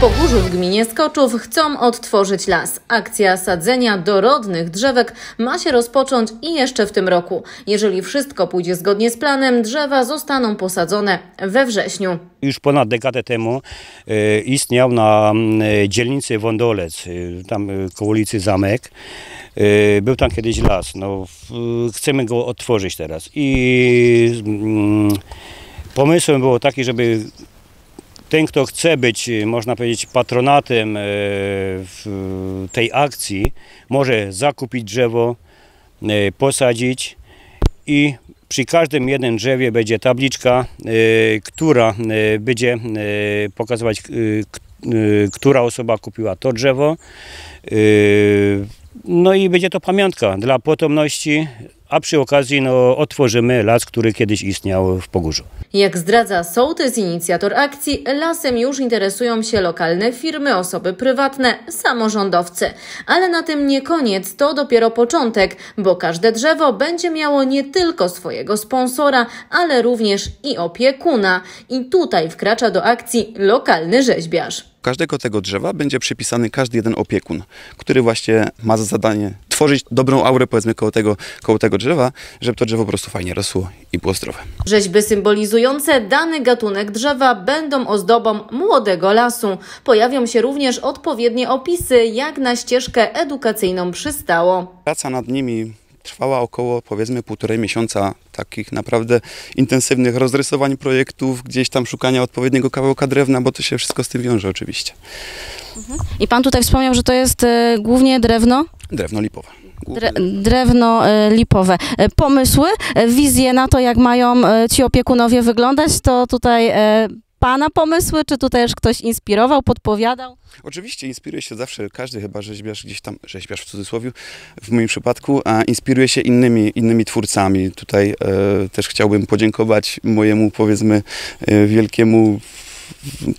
Pogórzu w gminie Skoczów chcą odtworzyć las. Akcja sadzenia dorodnych drzewek ma się rozpocząć i jeszcze w tym roku. Jeżeli wszystko pójdzie zgodnie z planem, drzewa zostaną posadzone we wrześniu. Już ponad dekadę temu e, istniał na mm, e, dzielnicy Wondolec, e, tam koło ulicy Zamek. Był tam kiedyś las. No, chcemy go odtworzyć teraz. I mm, pomysłem było taki, żeby ten, kto chce być, y, można powiedzieć, patronatem y, tej akcji, może zakupić drzewo, y, posadzić i przy każdym jednym drzewie będzie tabliczka, która będzie pokazywać, która osoba kupiła to drzewo. No i będzie to pamiątka dla potomności a przy okazji no, otworzymy las, który kiedyś istniał w Pogórzu. Jak zdradza sołtys inicjator akcji, lasem już interesują się lokalne firmy, osoby prywatne, samorządowcy. Ale na tym nie koniec, to dopiero początek, bo każde drzewo będzie miało nie tylko swojego sponsora, ale również i opiekuna. I tutaj wkracza do akcji lokalny rzeźbiarz każdego tego drzewa będzie przypisany każdy jeden opiekun, który właśnie ma za zadanie tworzyć dobrą aurę, powiedzmy, koło tego, koło tego drzewa, żeby to drzewo po prostu fajnie rosło i było zdrowe. Rzeźby symbolizujące dany gatunek drzewa będą ozdobą młodego lasu. Pojawią się również odpowiednie opisy, jak na ścieżkę edukacyjną przystało. Praca nad nimi trwała około powiedzmy półtorej miesiąca takich naprawdę intensywnych rozrysowań projektów, gdzieś tam szukania odpowiedniego kawałka drewna, bo to się wszystko z tym wiąże oczywiście. Mhm. I pan tutaj wspomniał, że to jest y, głównie drewno? Drewno lipowe. Dre, drewno e, lipowe. E, pomysły, e, wizje na to, jak mają ci opiekunowie wyglądać, to tutaj Pana pomysły, czy tutaj też ktoś inspirował, podpowiadał? Oczywiście inspiruje się zawsze każdy, chyba rzeźbiarz gdzieś tam, rzeźbiarz w cudzysłowie, w moim przypadku, a inspiruje się innymi, innymi twórcami. Tutaj e, też chciałbym podziękować mojemu, powiedzmy, e, wielkiemu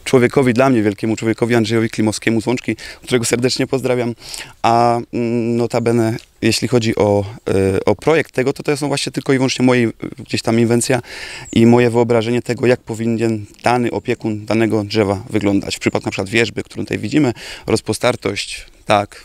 człowiekowi, dla mnie wielkiemu człowiekowi, Andrzejowi Klimowskiemu z Łączki, którego serdecznie pozdrawiam. A mm, notabene, jeśli chodzi o, e, o projekt tego, to to są właśnie tylko i wyłącznie moje gdzieś tam inwencja i moje wyobrażenie tego, jak powinien dany opiekun danego drzewa wyglądać. W przypadku na przykład wierzby, którą tutaj widzimy, rozpostartość, tak,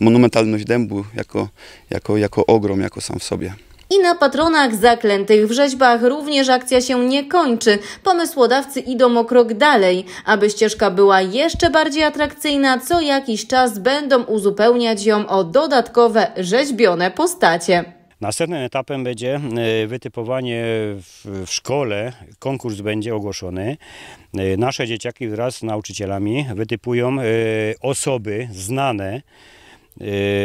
monumentalność dębu jako, jako, jako ogrom, jako sam w sobie. I na patronach zaklętych w rzeźbach również akcja się nie kończy. Pomysłodawcy idą o krok dalej. Aby ścieżka była jeszcze bardziej atrakcyjna, co jakiś czas będą uzupełniać ją o dodatkowe rzeźbione postacie. Następnym etapem będzie e, wytypowanie w, szkole, konkurs będzie ogłoszony. E, nasze dzieciaki wraz z nauczycielami wytypują e, osoby znane,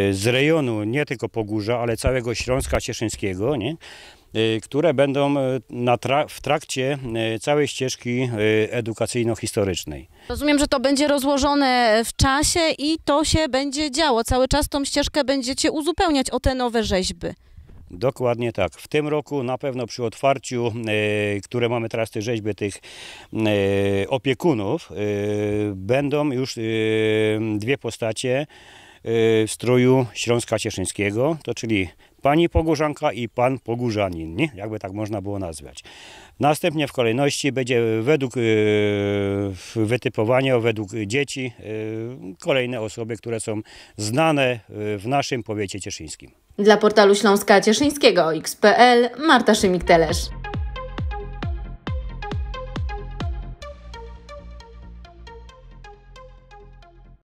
Y, z rejonu nie tylko Pogórza, ale całego Śląska Cieszyńskiego, nie? Y, które będą y, tra w trakcie całej ścieżki edukacyjno-historycznej. Rozumiem, że to będzie rozłożone w czasie i to się będzie działo. Cały czas tą ścieżkę będziecie uzupełniać o te nowe rzeźby. Dokładnie tak. W tym roku na pewno przy otwarciu, które mamy teraz te rzeźby tych opiekunów, będą już dwie postacie E, stroju Śląska Cieszyńskiego, to czyli pani pogórzanka i pan pogórzanin, nie? jakby tak można było nazwać. Następnie w kolejności będzie według e, wytypowania, według dzieci e, kolejne osoby, które są znane w naszym powiecie cieszyńskim. Dla portalu Śląska Cieszyńskiego x.pl Marta Szymik-Telesz.